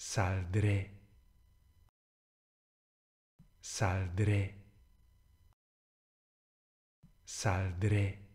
saldré, saldré, saldré.